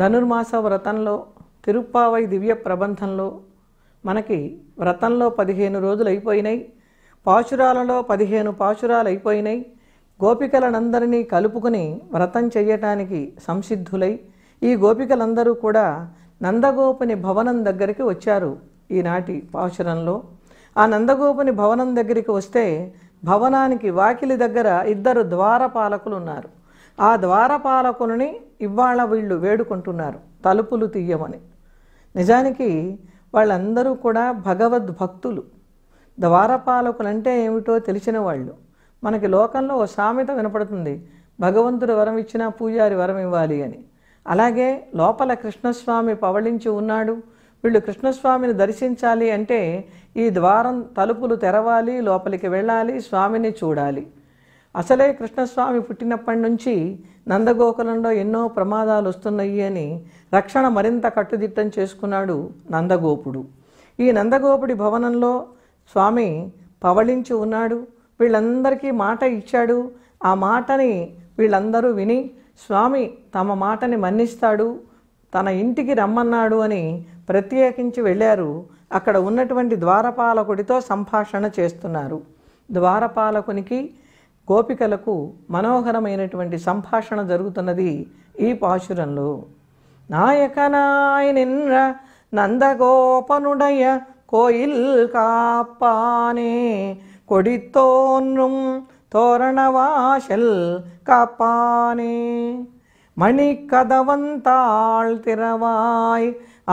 ధనుర్మాస వ్రతంలో తిరుప్పావై దివ్య ప్రబంధంలో మనకి వ్రతంలో పదిహేను రోజులు అయిపోయినాయి పాశురాలలో పదిహేను పాశురాలు అయిపోయినాయి గోపికలనందరినీ కలుపుకుని వ్రతం చేయటానికి సంసిద్ధులై ఈ గోపికలందరూ కూడా నందగోపుని భవనం దగ్గరికి వచ్చారు ఈనాటి పాశురంలో ఆ నందగోపుని భవనం దగ్గరికి వస్తే భవనానికి వాకిలి దగ్గర ఇద్దరు ద్వారపాలకులు ఉన్నారు ఆ ద్వారపాలకుని ఇవాళ వీళ్ళు వేడుకుంటున్నారు తలుపులు తీయమని నిజానికి వాళ్ళందరూ కూడా భగవద్భక్తులు ద్వారపాలకులంటే ఏమిటో తెలిసిన వాళ్ళు మనకి లోకంలో ఓ సామెత వినపడుతుంది భగవంతుడు వరం ఇచ్చినా పూజారి వరం ఇవ్వాలి అని అలాగే లోపల కృష్ణస్వామి పవళించి ఉన్నాడు వీళ్ళు కృష్ణస్వామిని దర్శించాలి అంటే ఈ ద్వారం తలుపులు తెరవాలి లోపలికి వెళ్ళాలి స్వామిని చూడాలి అసలే కృష్ణస్వామి పుట్టినప్పటి నుంచి నందగోకులంలో ఎన్నో ప్రమాదాలు వస్తున్నాయి అని రక్షణ మరింత కట్టుదిట్టం చేసుకున్నాడు నందగోపుడు ఈ నందగోపుడి భవనంలో స్వామి పవళించి ఉన్నాడు వీళ్ళందరికీ మాట ఇచ్చాడు ఆ మాటని వీళ్ళందరూ విని స్వామి తమ మాటని మన్నిస్తాడు తన ఇంటికి రమ్మన్నాడు అని ప్రత్యేకించి వెళ్ళారు అక్కడ ఉన్నటువంటి ద్వారపాలకుడితో సంభాషణ చేస్తున్నారు ద్వారపాలకునికి గోపికలకు మనోహరమైనటువంటి సంభాషణ జరుగుతున్నది ఈ పాశురంలో నాయక నాయకనాయనింద్ర నందగోపనుడయ కోయిల్ కాపానే కొడితోను తోరణవాషల్ కాపానే మణి కదవంతాళ్ తిరవాయ్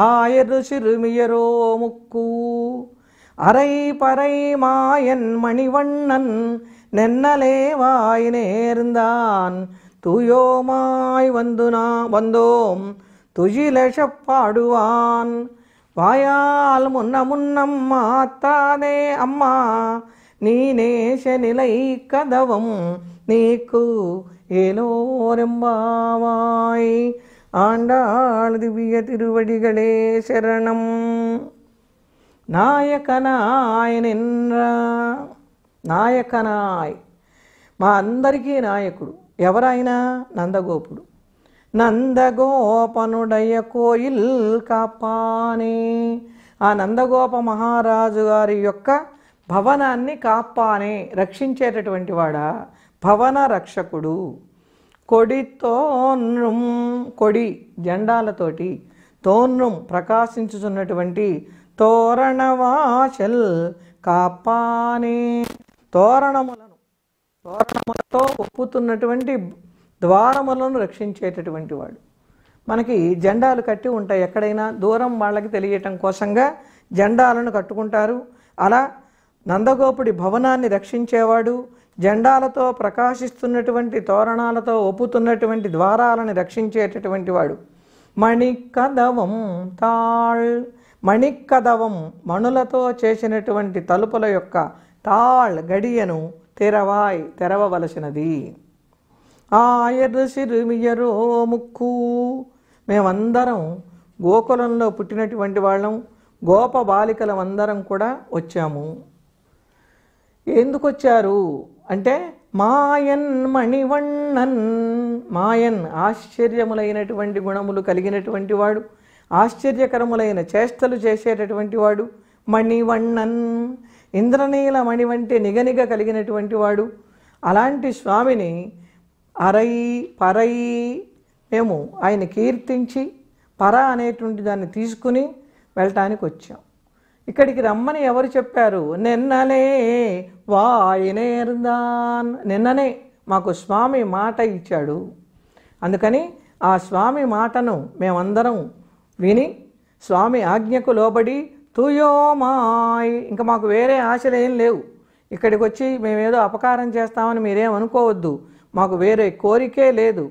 ఆయరు సిరుమియరో ముక్కు அரை பறை மாயன் மணிவண்ணன் நென்னலே வாய் நேர்ந்தான் துயோமாய் வந்து நாம் வந்தோம் துஜிலஷப்பாடுவான் வாயால் முன்ன முன்னம் மாத்தானே அம்மா நீ நேச நிலை கதவும் நீக்கு ஏலோரெம்பாவாய் ஆண்டாள் திவ்ய திருவடிகளே சரணம் నాయకనాయ నిన్రా నాయకనాయ్ మా అందరికీ నాయకుడు ఎవరైనా నందగోపుడు నందగోపనుడయ్య కోయిల్ కాపానే ఆ నందగోప మహారాజు గారి యొక్క భవనాన్ని కాపానే రక్షించేటటువంటి వాడా భవన రక్షకుడు కొడితో కొడి జెండాలతోటి తోన్రుం ప్రకాశించుచున్నటువంటి తోరణవాషల్ కాపానే తోరణములను తోరణములతో ఒప్పుతున్నటువంటి ద్వారములను రక్షించేటటువంటి వాడు మనకి జెండాలు కట్టి ఉంటాయి ఎక్కడైనా దూరం వాళ్ళకి తెలియటం కోసంగా జెండాలను కట్టుకుంటారు అలా నందగోపుడి భవనాన్ని రక్షించేవాడు జెండాలతో ప్రకాశిస్తున్నటువంటి తోరణాలతో ఒప్పుతున్నటువంటి ద్వారాలను రక్షించేటటువంటి వాడు మణికదవం తాళ్ మణిక్కదవం మణులతో చేసినటువంటి తలుపుల యొక్క తాళ్ గడియను తెరవాయ్ తెరవవలసినది ఆయరు సిరుమియరో ముక్కు మేమందరం గోకులంలో పుట్టినటువంటి వాళ్ళం గోప బాలికలం అందరం కూడా వచ్చాము ఎందుకు వచ్చారు అంటే మాయన్ మణివణ్ణన్ మాయన్ ఆశ్చర్యములైనటువంటి గుణములు కలిగినటువంటి వాడు ఆశ్చర్యకరములైన చేష్టలు చేసేటటువంటి వాడు మణివన్నన్ ఇంద్రనీల మణి వంటి నిగనిగ కలిగినటువంటి వాడు అలాంటి స్వామిని అరై పరై మేము ఆయన కీర్తించి పర అనేటువంటి దాన్ని తీసుకుని వెళ్ళటానికి వచ్చాం ఇక్కడికి రమ్మని ఎవరు చెప్పారు నిన్ననే వాయినేర్దాన్ నిన్ననే మాకు స్వామి మాట ఇచ్చాడు అందుకని ఆ స్వామి మాటను మేమందరం విని స్వామి ఆజ్ఞకు లోబడి తుయోమాయ్ ఇంకా మాకు వేరే ఆశలేం లేవు ఇక్కడికి వచ్చి మేమేదో అపకారం చేస్తామని మీరేం అనుకోవద్దు మాకు వేరే కోరికే లేదు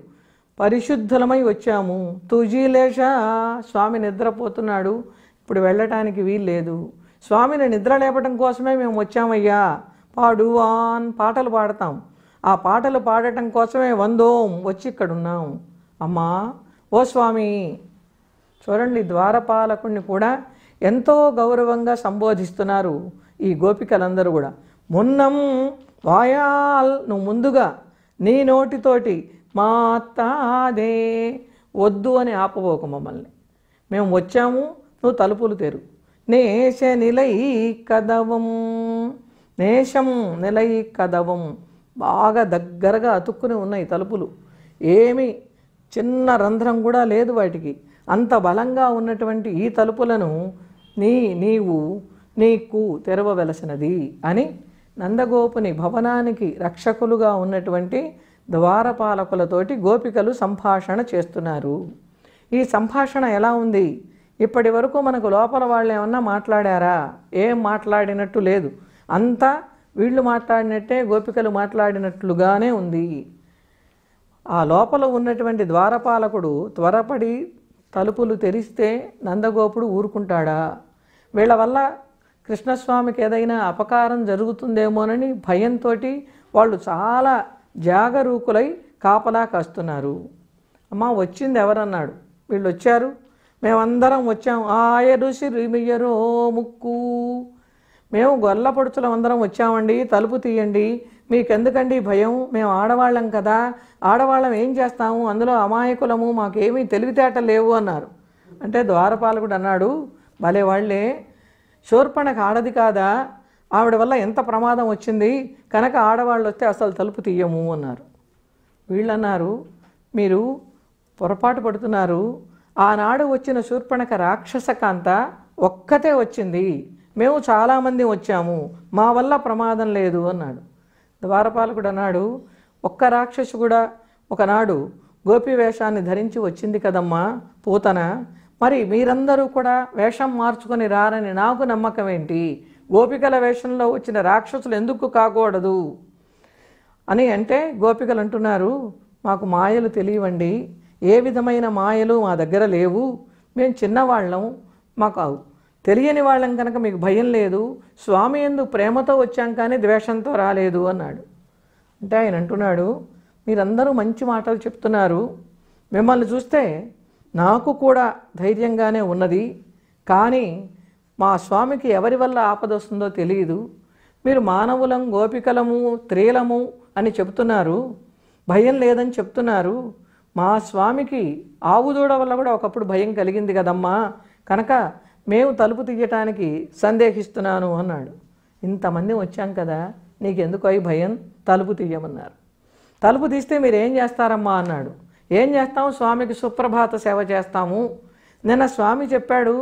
పరిశుద్ధులమై వచ్చాము తుజీలేష స్వామి నిద్రపోతున్నాడు ఇప్పుడు వెళ్ళటానికి వీల్లేదు స్వామిని నిద్ర లేపడం కోసమే మేము వచ్చామయ్యా పాడువాన్ పాటలు పాడతాం ఆ పాటలు పాడటం కోసమే వందోం వచ్చి ఇక్కడున్నాం అమ్మా ఓ స్వామి చూడండి ద్వారపాలకుణ్ణి కూడా ఎంతో గౌరవంగా సంబోధిస్తున్నారు ఈ గోపికలందరూ కూడా మున్నం వాయాల్ నువ్వు ముందుగా నీ నోటితోటి మాతాదే వద్దు అని ఆపబోకు మమ్మల్ని మేము వచ్చాము నువ్వు తలుపులు తెరు నేష నిలై కదవం నేషం నిలై కదవం బాగా దగ్గరగా అతుక్కుని ఉన్నాయి తలుపులు ఏమి చిన్న రంధ్రం కూడా లేదు వాటికి అంత బలంగా ఉన్నటువంటి ఈ తలుపులను నీ నీవు నీకు తెరవవలసినది అని నందగోపుని భవనానికి రక్షకులుగా ఉన్నటువంటి ద్వారపాలకులతోటి గోపికలు సంభాషణ చేస్తున్నారు ఈ సంభాషణ ఎలా ఉంది ఇప్పటి వరకు మనకు లోపల వాళ్ళు ఏమన్నా మాట్లాడారా ఏం మాట్లాడినట్టు లేదు అంతా వీళ్ళు మాట్లాడినట్టే గోపికలు మాట్లాడినట్లుగానే ఉంది ఆ లోపల ఉన్నటువంటి ద్వారపాలకుడు త్వరపడి తలుపులు తెరిస్తే నందగోపుడు ఊరుకుంటాడా వీళ్ళ వల్ల కృష్ణస్వామికి ఏదైనా అపకారం జరుగుతుందేమోనని భయంతో వాళ్ళు చాలా జాగరూకులై కాపలా కాస్తున్నారు అమ్మ వచ్చింది ఎవరన్నాడు వీళ్ళు వచ్చారు మేమందరం వచ్చాం ఆయ ఋషి రిమియరో ముక్కు మేము గొల్లపడుచులం అందరం వచ్చామండి తలుపు తీయండి మీకెందుకండి భయం మేము ఆడవాళ్ళం కదా ఆడవాళ్ళం ఏం చేస్తాము అందులో అమాయకులము మాకేమీ తెలివితేట లేవు అన్నారు అంటే ద్వారపాలకుడు అన్నాడు భలే వాళ్లే శూర్పణకు ఆడది కాదా ఆవిడ వల్ల ఎంత ప్రమాదం వచ్చింది కనుక ఆడవాళ్ళు వస్తే అసలు తలుపు తీయము అన్నారు వీళ్ళన్నారు మీరు పొరపాటు పడుతున్నారు ఆనాడు వచ్చిన శూర్పణక రాక్షస కాంత ఒక్కతే వచ్చింది మేము చాలామంది వచ్చాము మా వల్ల ప్రమాదం లేదు అన్నాడు ద్వారపాలకుడు అన్నాడు ఒక్క రాక్షసు కూడా ఒకనాడు గోపి వేషాన్ని ధరించి వచ్చింది కదమ్మా పూతన మరి మీరందరూ కూడా వేషం మార్చుకొని రారని నాకు నమ్మకం ఏంటి గోపికల వేషంలో వచ్చిన రాక్షసులు ఎందుకు కాకూడదు అని అంటే గోపికలు అంటున్నారు మాకు మాయలు తెలియవండి ఏ విధమైన మాయలు మా దగ్గర లేవు మేము చిన్నవాళ్ళం మాకు తెలియని వాళ్ళం కనుక మీకు భయం లేదు స్వామి ఎందు ప్రేమతో వచ్చాం కానీ ద్వేషంతో రాలేదు అన్నాడు అంటే ఆయన అంటున్నాడు మీరందరూ మంచి మాటలు చెప్తున్నారు మిమ్మల్ని చూస్తే నాకు కూడా ధైర్యంగానే ఉన్నది కానీ మా స్వామికి ఎవరి వల్ల ఆపద వస్తుందో తెలియదు మీరు మానవులం గోపికలము త్రీలము అని చెప్తున్నారు భయం లేదని చెప్తున్నారు మా స్వామికి ఆవుదూడ వల్ల కూడా ఒకప్పుడు భయం కలిగింది కదమ్మా కనుక మేము తలుపు తీయటానికి సందేహిస్తున్నాను అన్నాడు ఇంతమంది వచ్చాం కదా నీకెందుకు అయి భయం తలుపు తీయమన్నారు తలుపు తీస్తే మీరు ఏం చేస్తారమ్మా అన్నాడు ఏం చేస్తాము స్వామికి సుప్రభాత సేవ చేస్తాము నిన్న స్వామి చెప్పాడు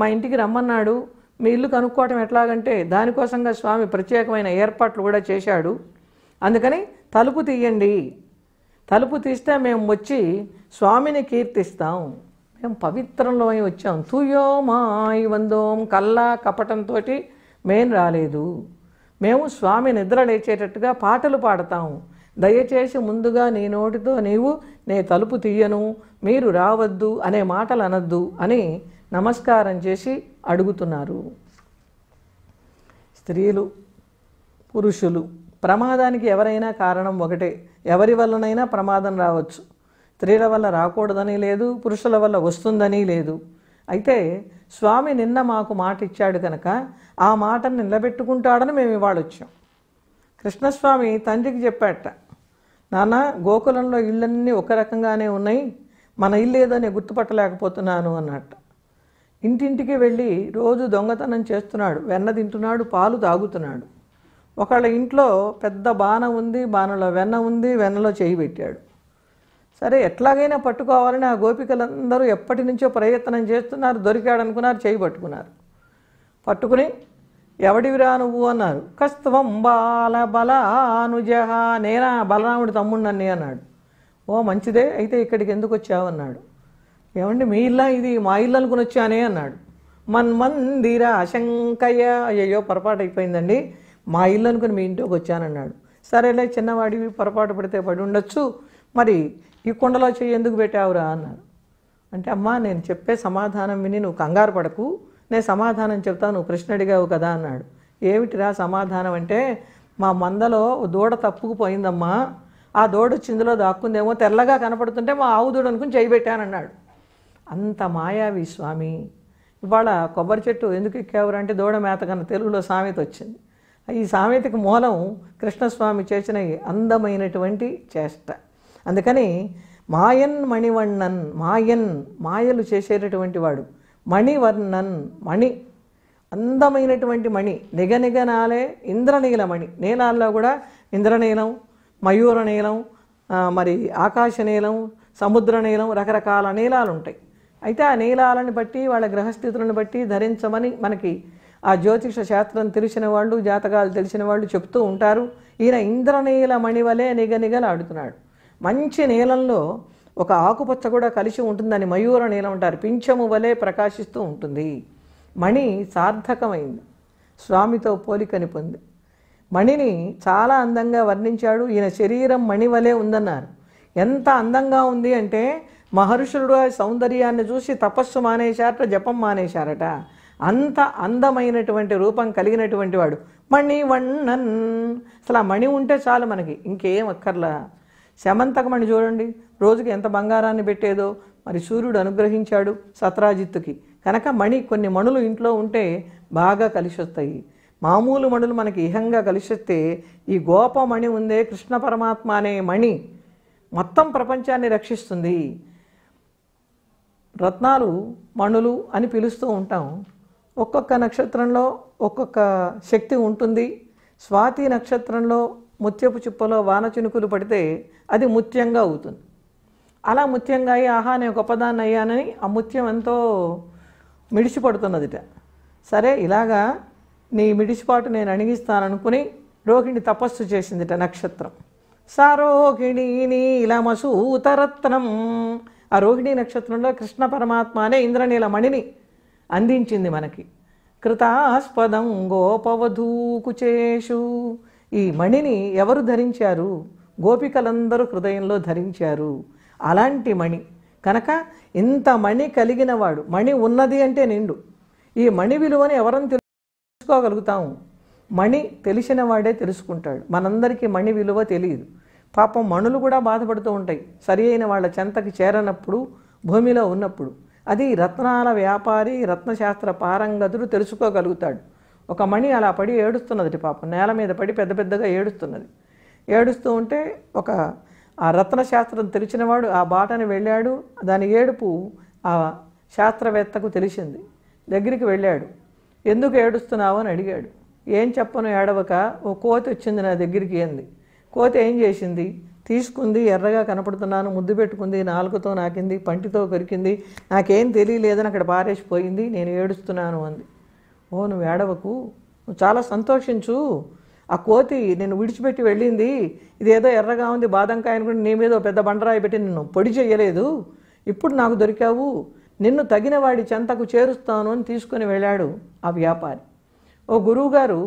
మా ఇంటికి రమ్మన్నాడు మీ ఇల్లు కనుక్కోవటం ఎట్లాగంటే దానికోసంగా స్వామి ప్రత్యేకమైన ఏర్పాట్లు కూడా చేశాడు అందుకని తలుపు తీయండి తలుపు తీస్తే మేము వచ్చి స్వామిని కీర్తిస్తాం మేము పవిత్రంలోనే వచ్చాం తుయో మాయి వందోం కల్లా కపటంతో మేం రాలేదు మేము స్వామి నిద్ర లేచేటట్టుగా పాటలు పాడతాము దయచేసి ముందుగా నీ నోటితో నీవు నే తలుపు తీయను మీరు రావద్దు అనే మాటలు అనద్దు అని నమస్కారం చేసి అడుగుతున్నారు స్త్రీలు పురుషులు ప్రమాదానికి ఎవరైనా కారణం ఒకటే ఎవరి వల్లనైనా ప్రమాదం రావచ్చు స్త్రీల వల్ల రాకూడదని లేదు పురుషుల వల్ల వస్తుందని లేదు అయితే స్వామి నిన్న మాకు మాట ఇచ్చాడు కనుక ఆ మాటను నిలబెట్టుకుంటాడని మేము ఇవాళ వచ్చాం కృష్ణస్వామి తండ్రికి చెప్పాట నాన్న గోకులంలో ఇళ్ళన్నీ ఒక రకంగానే ఉన్నాయి మన ఇల్లు ఏదని గుర్తుపట్టలేకపోతున్నాను అన్నట్ట ఇంటింటికి వెళ్ళి రోజు దొంగతనం చేస్తున్నాడు వెన్న తింటున్నాడు పాలు తాగుతున్నాడు ఒకళ్ళ ఇంట్లో పెద్ద బాణ ఉంది బాణలో వెన్న ఉంది వెన్నలో చేయి పెట్టాడు సరే ఎట్లాగైనా పట్టుకోవాలని ఆ గోపికలందరూ ఎప్పటి నుంచో ప్రయత్నం చేస్తున్నారు దొరికాడు అనుకున్నారు చేయి పట్టుకున్నారు పట్టుకుని ఎవడివిరా నువ్వు అన్నారు కస్తవం బాల బలానుజ నేనా బలరాముడి నన్నే అన్నాడు ఓ మంచిదే అయితే ఇక్కడికి ఎందుకు వచ్చావు అన్నాడు ఏమండి మీ ఇల్లా ఇది మా ఇల్లు అనుకుని వచ్చానే అన్నాడు మన్ మందిరా అశంకయ్య అయ్యో పొరపాటు అయిపోయిందండి మా ఇల్లు అనుకుని మీ ఇంటికి వచ్చానన్నాడు సరేలే చిన్నవాడివి పొరపాటు పడితే పడి ఉండొచ్చు మరి ఈ కుండలో చెయ్యి ఎందుకు పెట్టావురా అన్నాడు అంటే అమ్మా నేను చెప్పే సమాధానం విని నువ్వు కంగారు పడకు నేను సమాధానం చెప్తాను నువ్వు ప్రశ్న అడిగావు కదా అన్నాడు ఏమిటిరా సమాధానం అంటే మా మందలో దూడ తప్పుకుపోయిందమ్మా ఆ దూడ చిందులో దాక్కుందేమో తెల్లగా కనపడుతుంటే మా ఆవు దూడ అనుకుని చేయి పెట్టానన్నాడు అంత మాయావి స్వామి ఇవాళ కొబ్బరి చెట్టు ఎందుకు ఎక్కావురు అంటే దూడ మేతకన్న తెలుగులో సామెత వచ్చింది ఈ సామెతకి మూలం కృష్ణస్వామి చేసిన అందమైనటువంటి చేష్ట అందుకని మాయన్ మణివర్ణన్ మాయన్ మాయలు చేసేటటువంటి వాడు మణివర్ణన్ మణి అందమైనటువంటి మణి నిగనిగనాలే ఇంద్రనీల మణి నీలాల్లో కూడా ఇంద్రనీలం మయూర నీలం మరి ఆకాశ నీలం సముద్ర నీలం రకరకాల నీలాలు ఉంటాయి అయితే ఆ నీలాలను బట్టి వాళ్ళ గ్రహస్థితులను బట్టి ధరించమని మనకి ఆ జ్యోతిష శాస్త్రం తెలిసిన వాళ్ళు జాతకాలు తెలిసిన వాళ్ళు చెప్తూ ఉంటారు ఈయన ఇంద్రనీల మణి వలె నిగనిగలాడుతున్నాడు మంచి నీలంలో ఒక ఆకుపచ్చ కూడా కలిసి ఉంటుందని మయూర నీలం అంటారు పింఛము వలె ప్రకాశిస్తూ ఉంటుంది మణి సార్థకమైంది స్వామితో పోలికని పొంది మణిని చాలా అందంగా వర్ణించాడు ఈయన శరీరం మణి వలె ఉందన్నారు ఎంత అందంగా ఉంది అంటే మహర్షుడు సౌందర్యాన్ని చూసి తపస్సు మానేశారట జపం మానేశారట అంత అందమైనటువంటి రూపం కలిగినటువంటి వాడు మణి మణివణన్ అసలు ఆ మణి ఉంటే చాలు మనకి ఇంకేం అక్కర్లా శమంతకమణి చూడండి రోజుకి ఎంత బంగారాన్ని పెట్టేదో మరి సూర్యుడు అనుగ్రహించాడు సత్రాజిత్తుకి కనుక మణి కొన్ని మణులు ఇంట్లో ఉంటే బాగా కలిసి వస్తాయి మామూలు మణులు మనకి ఇహంగా కలిసిస్తే ఈ గోపమణి ఉందే కృష్ణ పరమాత్మ అనే మణి మొత్తం ప్రపంచాన్ని రక్షిస్తుంది రత్నాలు మణులు అని పిలుస్తూ ఉంటాం ఒక్కొక్క నక్షత్రంలో ఒక్కొక్క శక్తి ఉంటుంది స్వాతి నక్షత్రంలో ముత్యపు చుప్పలో వాన చినుకులు పడితే అది ముత్యంగా అవుతుంది అలా ముత్యంగా అయ్యి ఆహా నేను గొప్పదాన్ని అయ్యానని ఆ ముత్యం ఎంతో మిడిసిపడుతున్నదిట సరే ఇలాగా నీ మిడిసిపాటు నేను అణిగిస్తాననుకుని రోహిణి తపస్సు చేసిందిట నక్షత్రం ఇలా మసూతరత్నం ఆ రోహిణి నక్షత్రంలో కృష్ణ పరమాత్మ అనే ఇంద్రనీలమణిని అందించింది మనకి కృతాస్పదం గోపవధూకుచేషు ఈ మణిని ఎవరు ధరించారు గోపికలందరూ హృదయంలో ధరించారు అలాంటి మణి కనుక ఇంత మణి కలిగిన వాడు మణి ఉన్నది అంటే నిండు ఈ మణి విలువని ఎవరని తెలుసుకోగలుగుతాము మణి తెలిసిన వాడే తెలుసుకుంటాడు మనందరికీ మణి విలువ తెలియదు పాపం మణులు కూడా బాధపడుతూ ఉంటాయి సరి అయిన వాళ్ళ చెంతకి చేరనప్పుడు భూమిలో ఉన్నప్పుడు అది రత్నాల వ్యాపారి రత్నశాస్త్ర పారంగతుడు తెలుసుకోగలుగుతాడు ఒక మణి అలా పడి ఏడుస్తున్నది పాపం నేల మీద పడి పెద్ద పెద్దగా ఏడుస్తున్నది ఏడుస్తూ ఉంటే ఒక ఆ రత్న శాస్త్రం తెలిసినవాడు ఆ బాటని వెళ్ళాడు దాని ఏడుపు ఆ శాస్త్రవేత్తకు తెలిసింది దగ్గరికి వెళ్ళాడు ఎందుకు ఏడుస్తున్నావు అని అడిగాడు ఏం చెప్పను ఏడవక ఓ కోతి వచ్చింది నా దగ్గరికి ఏంది కోతి ఏం చేసింది తీసుకుంది ఎర్రగా కనపడుతున్నాను ముద్దు పెట్టుకుంది నాలుగుతో నాకింది పంటితో కొరికింది నాకేం తెలియలేదని అక్కడ పారేసిపోయింది నేను ఏడుస్తున్నాను అంది ఓ నువ్వు ఏడవకు నువ్వు చాలా సంతోషించు ఆ కోతి నేను విడిచిపెట్టి వెళ్ళింది ఇదేదో ఎర్రగా ఉంది బాదంకాయ అనుకుని నీ మీద పెద్ద బండరాయి పెట్టి నిన్ను పొడి చేయలేదు ఇప్పుడు నాకు దొరికావు నిన్ను తగిన వాడి చెంతకు చేరుస్తాను అని తీసుకుని వెళ్ళాడు ఆ వ్యాపారి ఓ గురువుగారు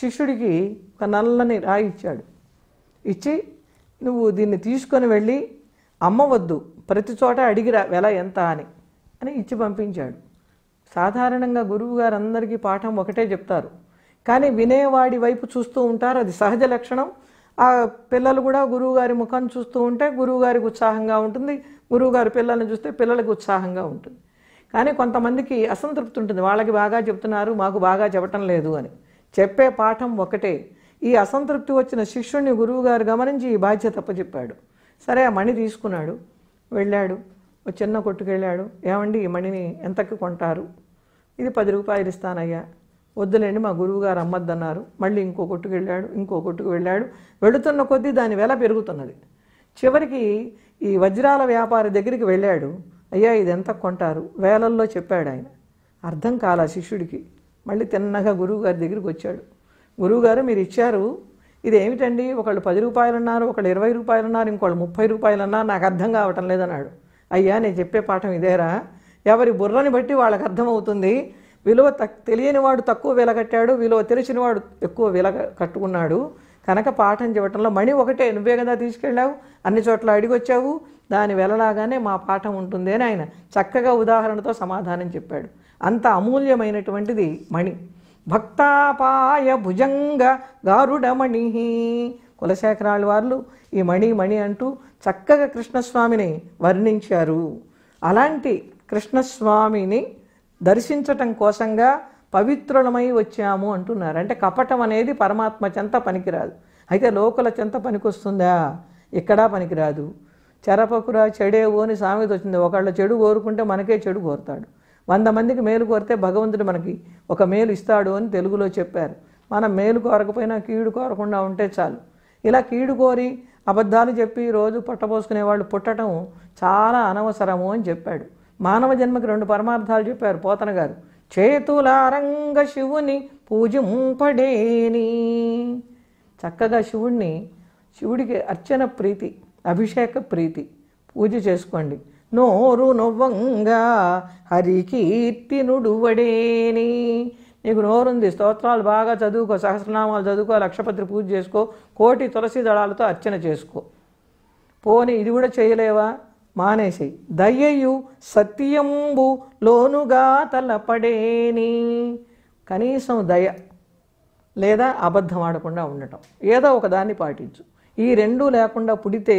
శిష్యుడికి ఒక నల్లని రాయి ఇచ్చాడు ఇచ్చి నువ్వు దీన్ని తీసుకొని వెళ్ళి అమ్మవద్దు ప్రతి చోట అడిగిరా వెల ఎంత అని అని ఇచ్చి పంపించాడు సాధారణంగా గారు అందరికీ పాఠం ఒకటే చెప్తారు కానీ వినేవాడి వైపు చూస్తూ ఉంటారు అది సహజ లక్షణం ఆ పిల్లలు కూడా గురువుగారి ముఖం చూస్తూ ఉంటే గురువుగారికి ఉత్సాహంగా ఉంటుంది గురువుగారు పిల్లల్ని చూస్తే పిల్లలకు ఉత్సాహంగా ఉంటుంది కానీ కొంతమందికి అసంతృప్తి ఉంటుంది వాళ్ళకి బాగా చెప్తున్నారు మాకు బాగా చెప్పటం లేదు అని చెప్పే పాఠం ఒకటే ఈ అసంతృప్తి వచ్చిన శిష్యుణ్ణి గురువుగారు గమనించి ఈ బాధ్యత తప్పచెప్పాడు సరే ఆ మణి తీసుకున్నాడు వెళ్ళాడు చిన్న కొట్టుకెళ్ళాడు ఏమండి ఈ మణిని ఎంతకు కొంటారు ఇది పది రూపాయలు ఇస్తానయ్యా వద్దులేండి మా గురువుగారు అమ్మద్దన్నారు మళ్ళీ ఇంకో కొట్టుకు వెళ్ళాడు ఇంకో కొట్టుకు వెళ్ళాడు వెళుతున్న కొద్దీ దాని వెల పెరుగుతున్నది చివరికి ఈ వజ్రాల వ్యాపారి దగ్గరికి వెళ్ళాడు అయ్యా ఇది ఎంత కొంటారు వేలల్లో చెప్పాడు ఆయన అర్థం కాల శిష్యుడికి మళ్ళీ తిన్నగా గురువుగారి దగ్గరికి వచ్చాడు గురువుగారు మీరు ఇచ్చారు ఇది ఏమిటండి ఒకళ్ళు పది రూపాయలు అన్నారు ఒకళ్ళు ఇరవై రూపాయలు అన్నారు ఇంకోళ్ళు ముప్పై రూపాయలు అన్నారు నాకు అర్థం కావటం లేదన్నాడు అయ్యా నేను చెప్పే పాఠం ఇదేరా ఎవరి బుర్రని బట్టి వాళ్ళకి అర్థమవుతుంది విలువ తక్ తెలియని వాడు తక్కువ కట్టాడు విలువ వాడు ఎక్కువ వెల కట్టుకున్నాడు కనుక పాఠం చెప్పటంలో మణి ఒకటే నువ్వే కదా తీసుకెళ్ళావు అన్ని చోట్ల అడిగొచ్చావు దాని వెలలాగానే మా పాఠం ఉంటుంది అని ఆయన చక్కగా ఉదాహరణతో సమాధానం చెప్పాడు అంత అమూల్యమైనటువంటిది మణి భక్తాపాయ భుజంగ గారుడమణి కులశేఖరాళ్ళ వాళ్ళు ఈ మణి మణి అంటూ చక్కగా కృష్ణస్వామిని వర్ణించారు అలాంటి కృష్ణస్వామిని దర్శించటం కోసంగా పవిత్రులమై వచ్చాము అంటున్నారు అంటే కపటం అనేది పరమాత్మ చెంత పనికిరాదు అయితే లోకల చెంత పనికొస్తుందా ఎక్కడా పనికిరాదు చెరపకురా చెడే అని సామెత వచ్చింది ఒకళ్ళ చెడు కోరుకుంటే మనకే చెడు కోరుతాడు వంద మందికి మేలు కోరితే భగవంతుడు మనకి ఒక మేలు ఇస్తాడు అని తెలుగులో చెప్పారు మనం మేలు కోరకపోయినా కీడు కోరకుండా ఉంటే చాలు ఇలా కీడు కోరి అబద్ధాలు చెప్పి రోజు పుట్టబోసుకునే వాళ్ళు పుట్టడం చాలా అనవసరము అని చెప్పాడు మానవ జన్మకి రెండు పరమార్థాలు చెప్పారు పోతన గారు చేతులారంగ శివుని పూజింపడేని చక్కగా శివుణ్ణి శివుడికి అర్చన ప్రీతి అభిషేక ప్రీతి పూజ చేసుకోండి నోరు నొవ్వంగా హరికీర్తి నుడువడేని నీకు నోరుంది స్తోత్రాలు బాగా చదువుకో సహస్రనామాలు చదువుకో లక్షపత్రి పూజ చేసుకో కోటి తులసి దళాలతో అర్చన చేసుకో పోని ఇది కూడా చేయలేవా మానేసి దయ్యయు సత్యంబు లోనుగా తలపడేని కనీసం దయ లేదా అబద్ధం ఆడకుండా ఉండటం ఏదో ఒక దాన్ని పాటించు ఈ రెండూ లేకుండా పుడితే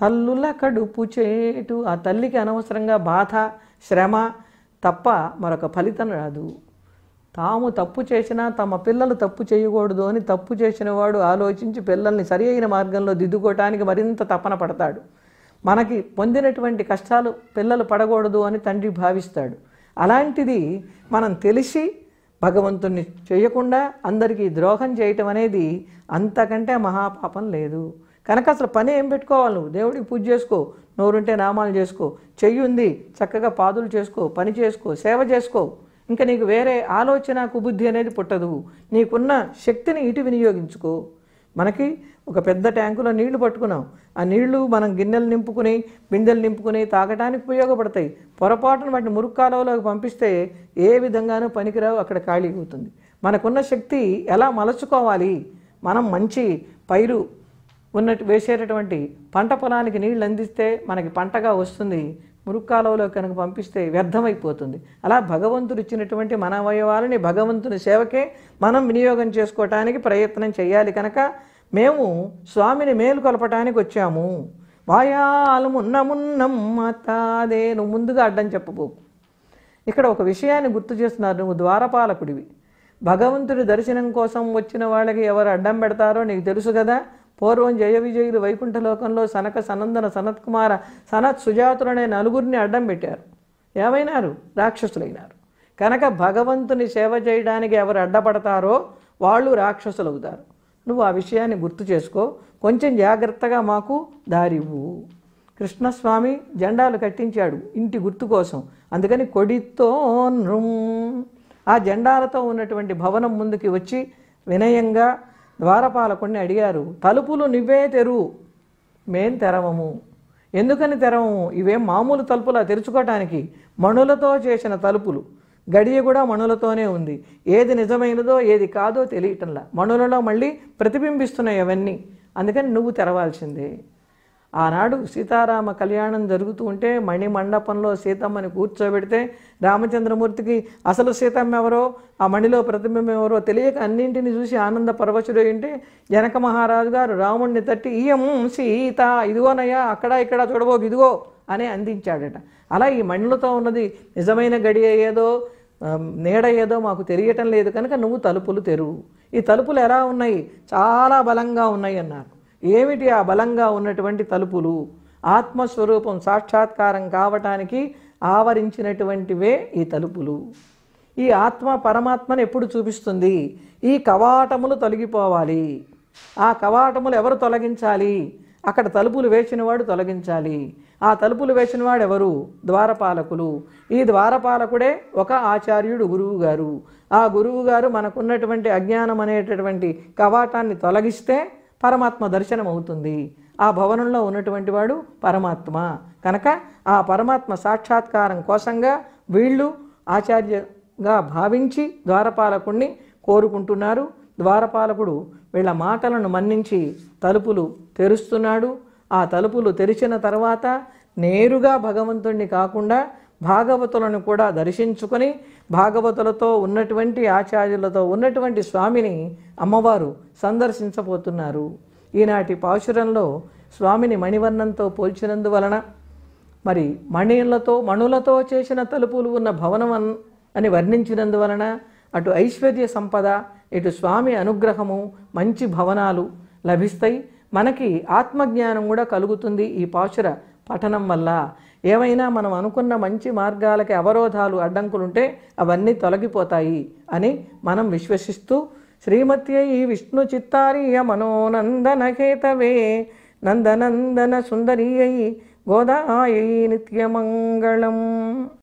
తల్లుల కడుపు చేటు ఆ తల్లికి అనవసరంగా బాధ శ్రమ తప్ప మరొక ఫలితం రాదు తాము తప్పు చేసినా తమ పిల్లలు తప్పు చేయకూడదు అని తప్పు చేసిన వాడు ఆలోచించి పిల్లల్ని సరి అయిన మార్గంలో దిద్దుకోవటానికి మరింత తపన పడతాడు మనకి పొందినటువంటి కష్టాలు పిల్లలు పడకూడదు అని తండ్రి భావిస్తాడు అలాంటిది మనం తెలిసి భగవంతుణ్ణి చేయకుండా అందరికీ ద్రోహం చేయటం అనేది అంతకంటే మహాపాపం లేదు కనుక అసలు పని ఏం పెట్టుకోవాలి నువ్వు దేవుడికి పూజ చేసుకో నోరుంటే నామాలు చేసుకో చెయ్యి ఉంది చక్కగా పాదులు చేసుకో పని చేసుకో సేవ చేసుకో ఇంకా నీకు వేరే ఆలోచన కుబుద్ధి అనేది పుట్టదు నీకున్న శక్తిని ఇటు వినియోగించుకో మనకి ఒక పెద్ద ట్యాంకులో నీళ్లు పట్టుకున్నాం ఆ నీళ్లు మనం గిన్నెలు నింపుకుని బిందెలు నింపుకుని తాగటానికి ఉపయోగపడతాయి పొరపాటున వాటిని మురుగు కాలువలోకి పంపిస్తే ఏ విధంగానూ పనికిరావు అక్కడ ఖాళీ అవుతుంది మనకున్న శక్తి ఎలా మలచుకోవాలి మనం మంచి పైరు ఉన్నట్టు వేసేటటువంటి పంట పొలానికి నీళ్ళు అందిస్తే మనకి పంటగా వస్తుంది మురుక్కాలంలో కనుక పంపిస్తే వ్యర్థమైపోతుంది అలా భగవంతుడు ఇచ్చినటువంటి మన అవయవాలని భగవంతుని సేవకే మనం వినియోగం చేసుకోవటానికి ప్రయత్నం చేయాలి కనుక మేము స్వామిని మేలు కలపటానికి వచ్చాము వాయాలమున్నమున్నమ్మతాదే నువ్వు ముందుగా అడ్డం చెప్పబోకు ఇక్కడ ఒక విషయాన్ని గుర్తు చేస్తున్నారు నువ్వు ద్వారపాలకుడివి భగవంతుడి దర్శనం కోసం వచ్చిన వాళ్ళకి ఎవరు అడ్డం పెడతారో నీకు తెలుసు కదా పూర్వం జయ విజయులు వైకుంఠలోకంలో సనక సనందన సనత్కుమార సనత్ సుజాతులనే నలుగురిని అడ్డం పెట్టారు ఏమైనారు రాక్షసులైనారు కనుక భగవంతుని సేవ చేయడానికి ఎవరు అడ్డపడతారో వాళ్ళు రాక్షసులవుతారు నువ్వు ఆ విషయాన్ని గుర్తు చేసుకో కొంచెం జాగ్రత్తగా మాకు దారివ్వు కృష్ణస్వామి జెండాలు కట్టించాడు ఇంటి గుర్తు కోసం అందుకని కొడితో ఆ జెండాలతో ఉన్నటువంటి భవనం ముందుకి వచ్చి వినయంగా ద్వారపాలకుని అడిగారు తలుపులు నువ్వే తెరువు మేం తెరవము ఎందుకని తెరవము ఇవేం మామూలు తలుపులా తెరుచుకోవటానికి మణులతో చేసిన తలుపులు గడియ కూడా మణులతోనే ఉంది ఏది నిజమైనదో ఏది కాదో తెలియటంలా మణులలో మళ్ళీ ప్రతిబింబిస్తున్నాయి అవన్నీ అందుకని నువ్వు తెరవాల్సిందే ఆనాడు సీతారామ కళ్యాణం జరుగుతూ ఉంటే మణిమండపంలో సీతమ్మని కూర్చోబెడితే రామచంద్రమూర్తికి అసలు సీతమ్మ ఎవరో ఆ మణిలో ప్రతిబింబం ఎవరో తెలియక అన్నింటిని చూసి ఆనంద పరవశుడై ఉంటే జనక మహారాజు గారు రాముణ్ణి తట్టి ఈయం సీత ఇదిగోనయ్యా అక్కడ ఇక్కడ చూడబోకు ఇదిగో అని అందించాడట అలా ఈ మండలతో ఉన్నది నిజమైన గడియ ఏదో నీడ ఏదో మాకు తెలియటం లేదు కనుక నువ్వు తలుపులు తెరువు ఈ తలుపులు ఎలా ఉన్నాయి చాలా బలంగా ఉన్నాయి అన్నారు ఏమిటి ఆ బలంగా ఉన్నటువంటి తలుపులు ఆత్మస్వరూపం సాక్షాత్కారం కావటానికి ఆవరించినటువంటివే ఈ తలుపులు ఈ ఆత్మ పరమాత్మను ఎప్పుడు చూపిస్తుంది ఈ కవాటములు తొలగిపోవాలి ఆ కవాటములు ఎవరు తొలగించాలి అక్కడ తలుపులు వేసినవాడు తొలగించాలి ఆ తలుపులు వేసినవాడు ఎవరు ద్వారపాలకులు ఈ ద్వారపాలకుడే ఒక ఆచార్యుడు గురువు గారు ఆ గురువు గారు మనకున్నటువంటి అజ్ఞానం అనేటటువంటి కవాటాన్ని తొలగిస్తే పరమాత్మ దర్శనం అవుతుంది ఆ భవనంలో ఉన్నటువంటి వాడు పరమాత్మ కనుక ఆ పరమాత్మ సాక్షాత్కారం కోసంగా వీళ్ళు ఆచార్యగా భావించి ద్వారపాలకుణ్ణి కోరుకుంటున్నారు ద్వారపాలకుడు వీళ్ళ మాటలను మన్నించి తలుపులు తెరుస్తున్నాడు ఆ తలుపులు తెరిచిన తర్వాత నేరుగా భగవంతుణ్ణి కాకుండా భాగవతులను కూడా దర్శించుకొని భాగవతులతో ఉన్నటువంటి ఆచార్యులతో ఉన్నటువంటి స్వామిని అమ్మవారు సందర్శించబోతున్నారు ఈనాటి పాశురంలో స్వామిని మణివర్ణంతో పోల్చినందువలన మరి మణిలతో మణులతో చేసిన తలుపులు ఉన్న భవనం అని వర్ణించినందువలన అటు ఐశ్వర్య సంపద ఇటు స్వామి అనుగ్రహము మంచి భవనాలు లభిస్తాయి మనకి ఆత్మజ్ఞానం కూడా కలుగుతుంది ఈ పాశుర పఠనం వల్ల ఏమైనా మనం అనుకున్న మంచి మార్గాలకి అవరోధాలు అడ్డంకులుంటే అవన్నీ తొలగిపోతాయి అని మనం విశ్వసిస్తూ అయి విష్ణు చిత్తారియ మనోనందనకేతవే నందనందన సుందరియై గోదాయ నిత్యమంగళం